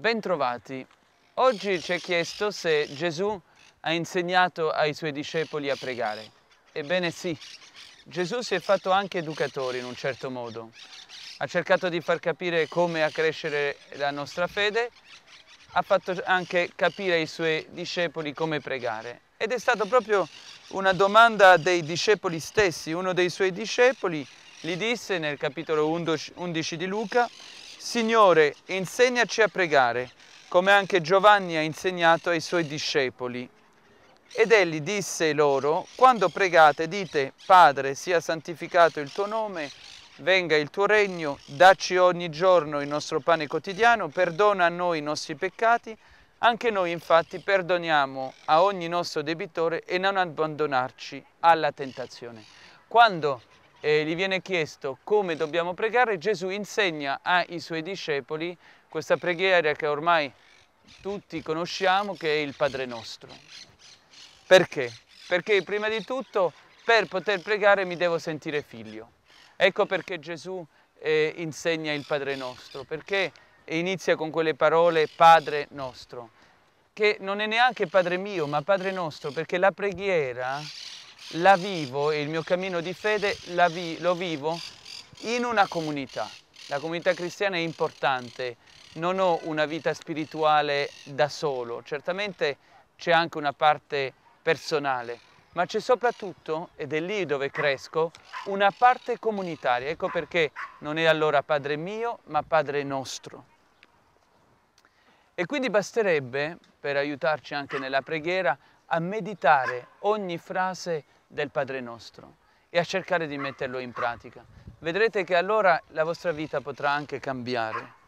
Bentrovati. Oggi ci è chiesto se Gesù ha insegnato ai suoi discepoli a pregare. Ebbene sì, Gesù si è fatto anche educatore in un certo modo. Ha cercato di far capire come accrescere la nostra fede, ha fatto anche capire ai suoi discepoli come pregare. Ed è stata proprio una domanda dei discepoli stessi. Uno dei suoi discepoli gli disse nel capitolo 11 di Luca, Signore, insegnaci a pregare, come anche Giovanni ha insegnato ai suoi discepoli. Ed egli disse loro, quando pregate dite, Padre, sia santificato il tuo nome, venga il tuo regno, dacci ogni giorno il nostro pane quotidiano, perdona a noi i nostri peccati, anche noi infatti perdoniamo a ogni nostro debitore e non abbandonarci alla tentazione. Quando eh, gli viene chiesto come dobbiamo pregare, Gesù insegna ai suoi discepoli questa preghiera che ormai tutti conosciamo, che è il Padre nostro. Perché? Perché prima di tutto per poter pregare mi devo sentire figlio. Ecco perché Gesù eh, insegna il Padre nostro, perché inizia con quelle parole Padre nostro, che non è neanche Padre mio, ma Padre nostro, perché la preghiera la vivo e il mio cammino di fede vi, lo vivo in una comunità. La comunità cristiana è importante, non ho una vita spirituale da solo, certamente c'è anche una parte personale, ma c'è soprattutto, ed è lì dove cresco, una parte comunitaria. Ecco perché non è allora Padre mio, ma Padre nostro. E quindi basterebbe, per aiutarci anche nella preghiera, a meditare ogni frase del Padre nostro e a cercare di metterlo in pratica. Vedrete che allora la vostra vita potrà anche cambiare.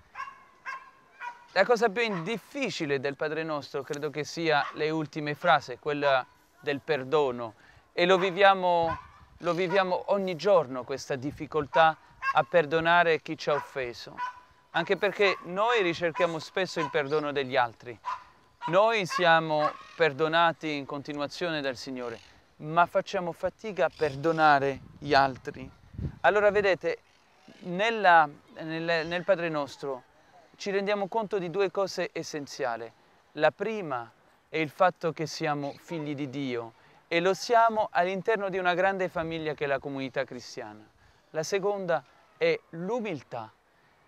La cosa più difficile del Padre nostro credo che sia le ultime frasi, quella del perdono e lo viviamo, lo viviamo ogni giorno questa difficoltà a perdonare chi ci ha offeso, anche perché noi ricerchiamo spesso il perdono degli altri, noi siamo perdonati in continuazione dal Signore, ma facciamo fatica a perdonare gli altri. Allora vedete, nella, nel, nel Padre nostro ci rendiamo conto di due cose essenziali. La prima è il fatto che siamo figli di Dio e lo siamo all'interno di una grande famiglia che è la comunità cristiana. La seconda è l'umiltà.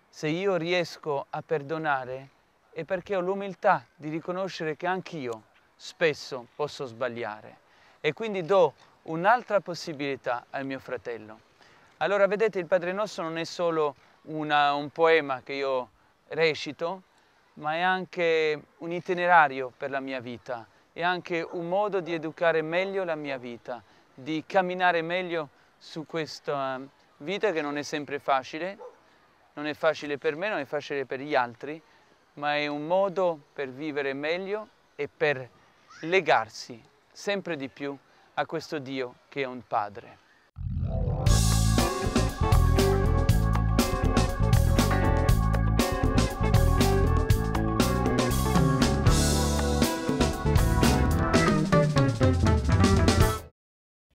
Se io riesco a perdonare è perché ho l'umiltà di riconoscere che anch'io spesso posso sbagliare e quindi do un'altra possibilità al mio fratello. Allora vedete il Padre Nostro non è solo una, un poema che io recito, ma è anche un itinerario per la mia vita, è anche un modo di educare meglio la mia vita, di camminare meglio su questa um, vita che non è sempre facile, non è facile per me, non è facile per gli altri, ma è un modo per vivere meglio e per legarsi sempre di più a questo Dio che è un Padre.